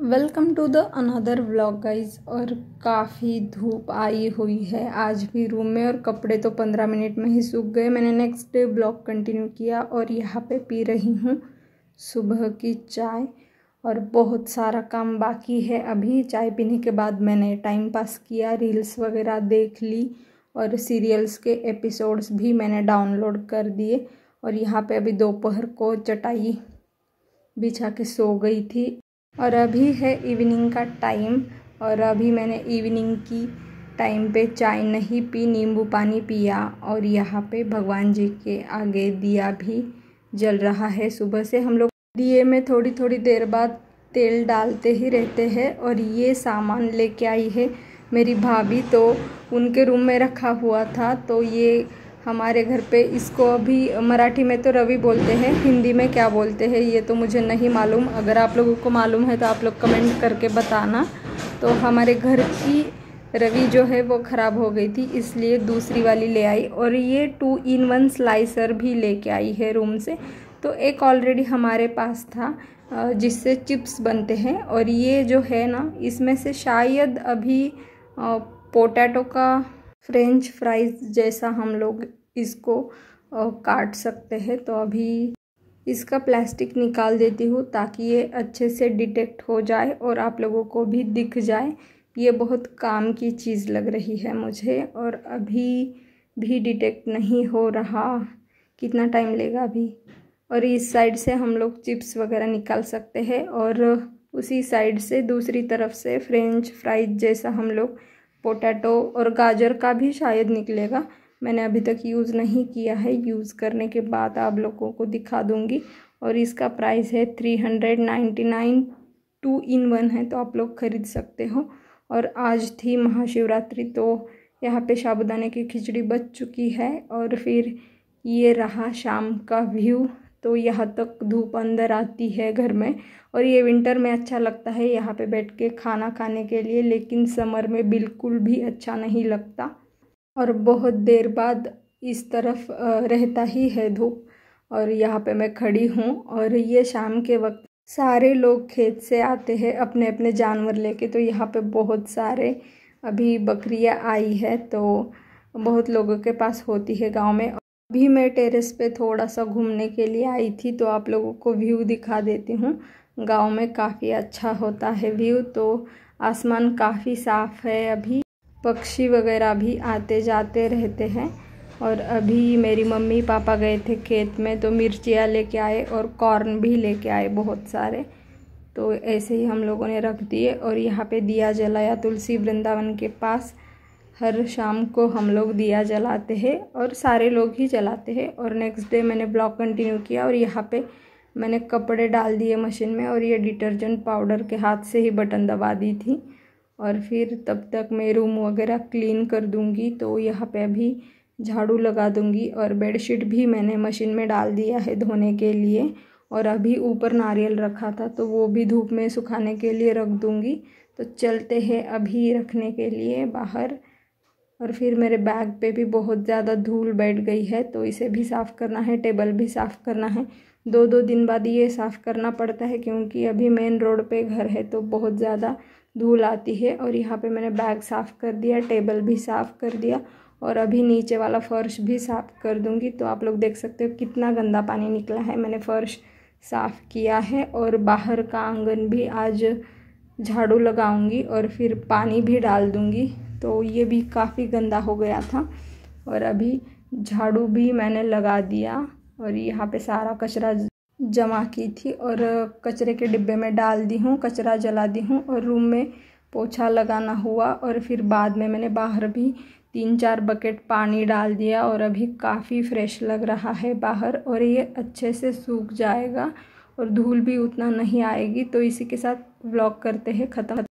welcome to the another vlog guys और काफ़ी धूप आई हुई है आज भी रूम में और कपड़े तो पंद्रह मिनट में ही सूख गए मैंने नेक्स्ट डे ब्लॉग कंटिन्यू किया और यहाँ पे पी रही हूँ सुबह की चाय और बहुत सारा काम बाकी है अभी चाय पीने के बाद मैंने टाइम पास किया रील्स वगैरह देख ली और सीरियल्स के एपिसोड्स भी मैंने डाउनलोड कर दिए और यहाँ पे अभी दोपहर को चटाई बिछा के सो गई थी और अभी है इवनिंग का टाइम और अभी मैंने इवनिंग की टाइम पे चाय नहीं पी नींबू पानी पिया और यहाँ पे भगवान जी के आगे दिया भी जल रहा है सुबह से हम लोग दिए में थोड़ी थोड़ी देर बाद तेल डालते ही रहते हैं और ये सामान लेके आई है मेरी भाभी तो उनके रूम में रखा हुआ था तो ये हमारे घर पे इसको अभी मराठी में तो रवि बोलते हैं हिंदी में क्या बोलते हैं ये तो मुझे नहीं मालूम अगर आप लोगों को मालूम है तो आप लोग कमेंट करके बताना तो हमारे घर की रवि जो है वो ख़राब हो गई थी इसलिए दूसरी वाली ले आई और ये टू इन वन स्लाइसर भी लेके आई है रूम से तो एक ऑलरेडी हमारे पास था जिससे चिप्स बनते हैं और ये जो है ना इसमें से शायद अभी पोटैटो का फ्रेंच फ्राइज जैसा हम लोग इसको काट सकते हैं तो अभी इसका प्लास्टिक निकाल देती हूँ ताकि ये अच्छे से डिटेक्ट हो जाए और आप लोगों को भी दिख जाए ये बहुत काम की चीज़ लग रही है मुझे और अभी भी डिटेक्ट नहीं हो रहा कितना टाइम लेगा अभी और इस साइड से हम लोग चिप्स वगैरह निकाल सकते हैं और उसी साइड से दूसरी तरफ से फ्रेंच फ्राइज जैसा हम लोग पोटैटो और गाजर का भी शायद निकलेगा मैंने अभी तक यूज़ नहीं किया है यूज़ करने के बाद आप लोगों को दिखा दूँगी और इसका प्राइस है three hundred ninety nine two in one है तो आप लोग ख़रीद सकते हो और आज थी महाशिवरात्रि तो यहाँ पे साबुदाने की खिचड़ी बच चुकी है और फिर ये रहा शाम का व्यू तो यहाँ तक धूप अंदर आती है घर में और ये विंटर में अच्छा लगता है यहाँ पे बैठ के खाना खाने के लिए लेकिन समर में बिल्कुल भी अच्छा नहीं लगता और बहुत देर बाद इस तरफ रहता ही है धूप और यहाँ पे मैं खड़ी हूँ और ये शाम के वक्त सारे लोग खेत से आते हैं अपने अपने जानवर लेके तो यहाँ पे बहुत सारे अभी बकरियाँ आई है तो बहुत लोगों के पास होती है गांव में अभी मैं टेरेस पे थोड़ा सा घूमने के लिए आई थी तो आप लोगों को व्यू दिखा देती हूँ गांव में काफ़ी अच्छा होता है व्यू तो आसमान काफ़ी साफ़ है अभी पक्षी वगैरह भी आते जाते रहते हैं और अभी मेरी मम्मी पापा गए थे खेत में तो मिर्चियाँ लेके आए और कॉर्न भी लेके आए बहुत सारे तो ऐसे ही हम लोगों ने रख दिए और यहाँ पे दिया जलाया तुलसी वृंदावन के पास हर शाम को हम लोग दिया जलाते हैं और सारे लोग ही जलाते हैं और नेक्स्ट डे मैंने ब्लॉग कंटिन्यू किया और यहाँ पे मैंने कपड़े डाल दिए मशीन में और ये डिटर्जेंट पाउडर के हाथ से ही बटन दबा दी थी और फिर तब तक मैं रूम वगैरह क्लीन कर दूँगी तो यहाँ पे अभी झाड़ू लगा दूँगी और बेडशीट भी मैंने मशीन में डाल दिया है धोने के लिए और अभी ऊपर नारियल रखा था तो वो भी धूप में सुखाने के लिए रख दूँगी तो चलते हैं अभी रखने के लिए बाहर और फिर मेरे बैग पे भी बहुत ज़्यादा धूल बैठ गई है तो इसे भी साफ़ करना है टेबल भी साफ़ करना है दो दो दिन बाद ये साफ़ करना पड़ता है क्योंकि अभी मेन रोड पे घर है तो बहुत ज़्यादा धूल आती है और यहाँ पे मैंने बैग साफ़ कर दिया टेबल भी साफ़ कर दिया और अभी नीचे वाला फ़र्श भी साफ़ कर दूँगी तो आप लोग देख सकते हो कितना गंदा पानी निकला है मैंने फ़र्श साफ़ किया है और बाहर का आंगन भी आज झाड़ू लगाऊंगी और फिर पानी भी डाल दूँगी तो ये भी काफ़ी गंदा हो गया था और अभी झाड़ू भी मैंने लगा दिया और यहाँ पे सारा कचरा जमा की थी और कचरे के डिब्बे में डाल दी हूँ कचरा जला दी हूँ और रूम में पोछा लगाना हुआ और फिर बाद में मैंने बाहर भी तीन चार बकेट पानी डाल दिया और अभी काफ़ी फ्रेश लग रहा है बाहर और ये अच्छे से सूख जाएगा और धूल भी उतना नहीं आएगी तो इसी के साथ ब्लॉक करते हैं ख़त्म